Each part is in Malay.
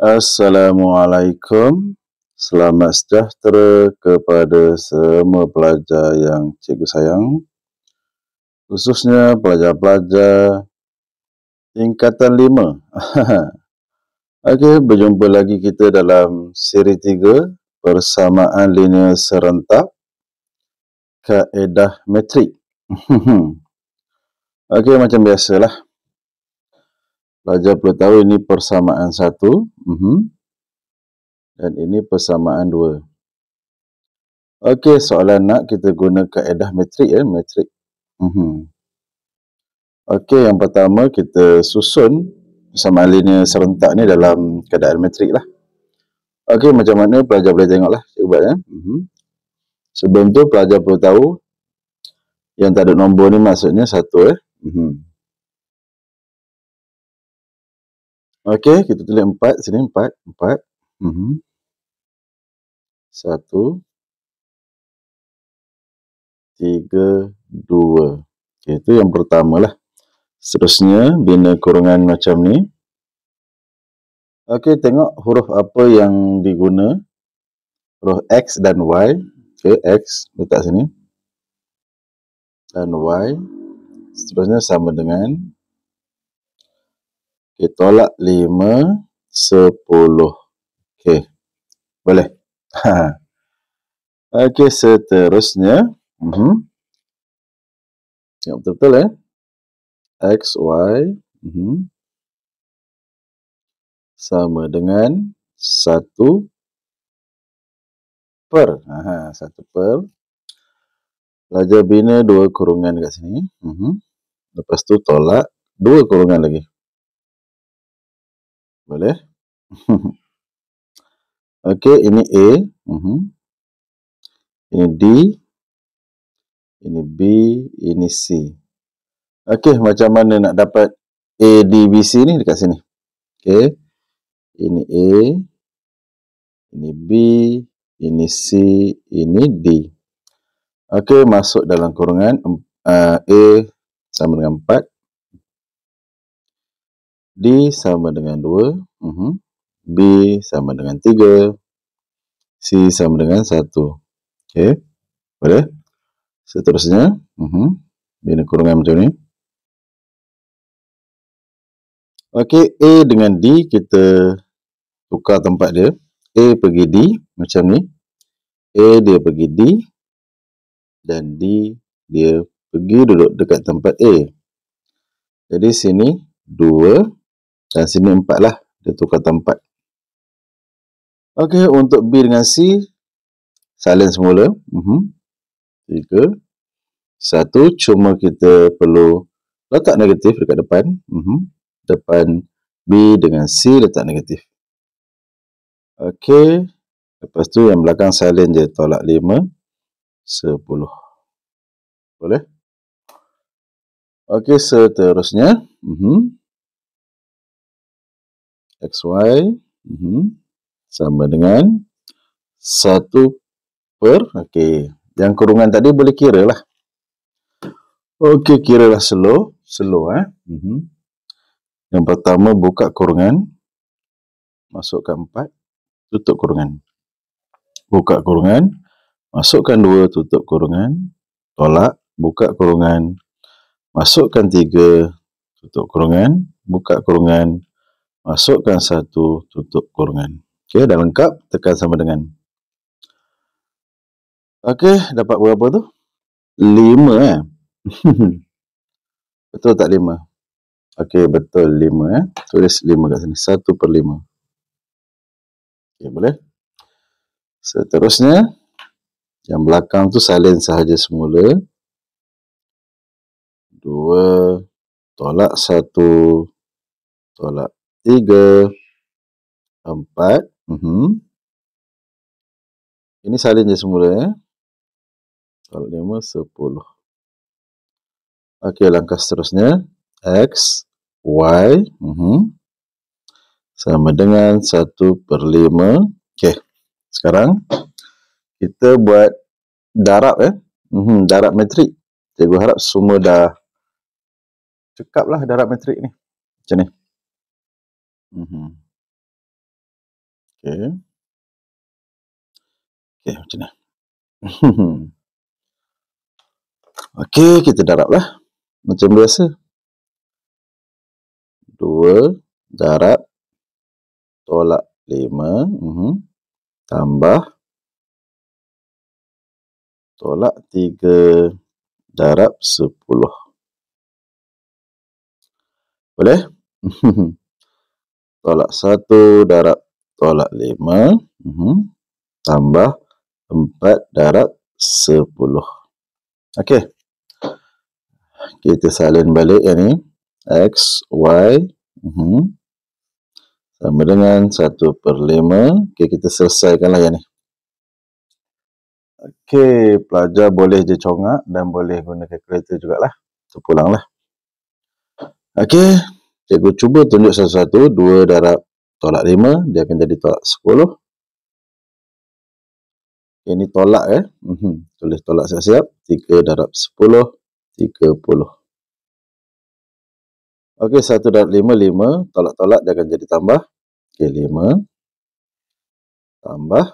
Assalamualaikum. Selamat sejahtera kepada semua pelajar yang cikgu sayang. Khususnya pelajar-pelajar tingkatan 5. Okey, berjumpa lagi kita dalam siri 3 persamaan linear serentak kaedah metrik. Okey, macam biasalah pelajar perlu tahu ini persamaan satu uh mhm. -huh. dan ini persamaan dua Okey, soalan nak kita guna kaedah metrik ya, metrik. Mm -hmm. Okey, yang pertama kita susun persamaan linear serentak ni dalam keadaan metrik lah. Okey, macam mana pelajar boleh tengok lah. Cuba, ya. mm Sebelum tu pelajar perlu tahu yang tak ada nombor ni maksudnya satu. Eh. Mm -hmm. Okey, kita tulis 4 sini, 4, 4. Mhm. Mm 1 3 2. Okey, itu yang pertamalah. Seterusnya bina kurungan macam ni. Okey, tengok huruf apa yang diguna. Huruf X dan Y. Okey, X letak sini. Dan Y. Seterusnya sama dengan Okey, tolak 5, 10. Okey, boleh. Okey, seterusnya. Uh mhm. -huh. Ya, betul-betul eh. X, Y. Uh mhm. -huh. Sama dengan 1 per. Aha, 1 per. Pelajar bina 2 kurungan kat sini. Uh mhm. -huh. Lepas tu tolak 2 kurungan lagi boleh okey ini a uh mhm. -huh. ini d ini b ini c okey macam mana nak dapat a d b c ni dekat sini okey ini a ini b ini c ini d okey masuk dalam kurungan uh, a sama dengan 4 D sama dengan 2 uh -huh. B sama dengan 3 C sama dengan 1 Okey, boleh seterusnya uh mhm. -huh. bina kurungan macam ni Okey, A dengan D kita tukar tempat dia A pergi D macam ni A dia pergi D dan D dia pergi duduk dekat tempat A jadi sini 2 dan sini 4 lah. Dia tukar tempat. Okey, untuk B dengan C. Silent semula. Mhm. Uh -huh. 3. 1. Cuma kita perlu letak negatif dekat depan. Uh mhm. -huh. Depan B dengan C letak negatif. Okey. Lepas tu yang belakang silent je tolak 5. 10. Boleh? Okey, seterusnya. Uh mhm. -huh. XY mm -hmm, sama dengan 1 per okay. yang kurungan tadi boleh kira lah ok, kira lah slow slow eh. mm -hmm. yang pertama buka kurungan masukkan 4 tutup kurungan buka kurungan masukkan 2, tutup kurungan tolak, buka kurungan masukkan 3 tutup kurungan, buka kurungan masukkan satu tutup kurungan. Okey, dah lengkap, tekan sama dengan. Okey, dapat berapa tu? Lima. eh. betul tak lima? Okey, betul lima. eh. Tulis lima kat sini. Satu per lima. Okey, boleh? Seterusnya, yang belakang tu salin sahaja semula. Dua tolak satu tolak tiga, empat. Uh mhm. -huh. Ini salin je semula. Eh. Lima, sepuluh. Okey, langkah seterusnya. X, Y. Uh mhm. -huh. Sama dengan satu per lima. Okey, sekarang kita buat darab. Eh. Uh -huh. Darab metrik. Cikgu harap semua dah cekap lah darab metrik ni. Macam ni mm Okay. Okay, macam ni. okay, kita daraplah. Macam biasa. Dua darab tolak lima. Mm-hmm. Tambah tolak tiga darab sepuluh. Boleh? tolak 1 darab tolak 5 uh -huh, tambah 4 darab 10 ok kita salin balik yang ni x, y uh mhm. -huh, sama dengan 1 per 5 ok kita selesaikan lah yang ni ok pelajar boleh je congak dan boleh guna kereta jugalah terpulang lah ok Cikgu cuba tunjuk satu-satu. 2 darab tolak 5. Dia akan jadi tolak 10. Ini tolak eh. Mm -hmm. Tulis tolak saya siap 3 darab 10. 30. Okey, 1 darab 5. 5. Tolak-tolak dia akan jadi tambah. Okey, 5. Tambah.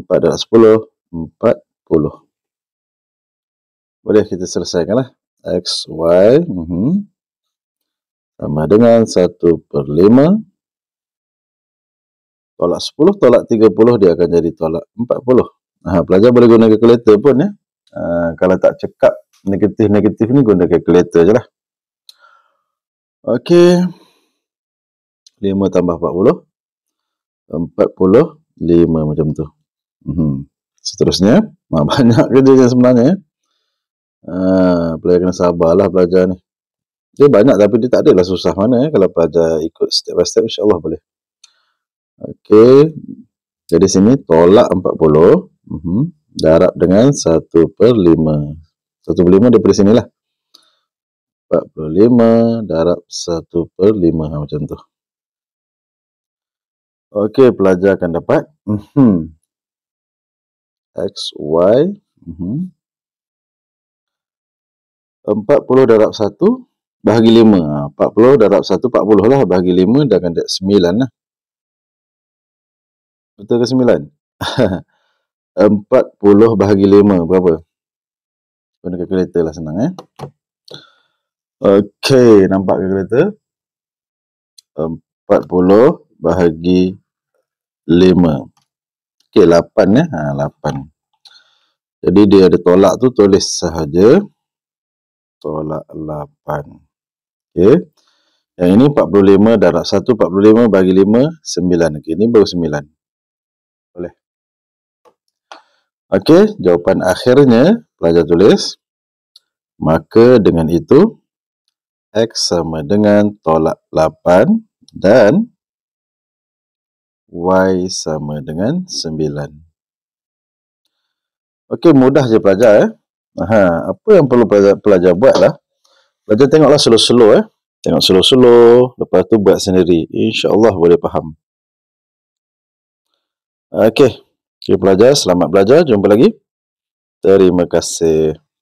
4 darab 10. 40. Boleh kita selesaikan lah. X, Y. Mm -hmm sama dengan 1 per 5 tolak 10, tolak 30 dia akan jadi tolak 40 Nah, pelajar boleh guna kalkulator pun ya. Ha, kalau tak cekap negatif-negatif ni guna kalkulator je lah ok 5 tambah 40 45 macam tu hmm. seterusnya banyak kerja sebenarnya ya. ha, ah, pelajar kena sabarlah pelajar ni dia banyak tapi dia tak adalah susah mana eh, kalau pada ikut step by step insyaAllah boleh Okey, jadi sini tolak 40 uh -huh. darab dengan 1 per 5 1 per 5 daripada sini lah 45 darab 1 per 5 ha, macam tu Okey, pelajar akan dapat uh mhm. -huh. x, y uh -huh. 40 darab 1 bahagi 5 40 darab 1 40 lah bahagi 5 dengan 9 lah betul ke 9 40 bahagi 5 berapa guna kereta lah senang eh ok nampak ke kereta 40 bahagi 5 ok 8 ya eh? 8 ha, jadi dia ada tolak tu tulis sahaja tolak 8 okey yang ini 45 darab 1 45 bagi 5 9 okey ini baru 9 boleh okey jawapan akhirnya pelajar tulis maka dengan itu x sama dengan tolak 8 dan y sama dengan 9 okey mudah je pelajar eh Aha, apa yang perlu pelajar, pelajar lah? Lepas tu tengoklah slow-slow eh. Tengok slow-slow. Lepas tu buat sendiri. InsyaAllah boleh faham. Okey. Okay belajar. Selamat belajar. Jumpa lagi. Terima kasih.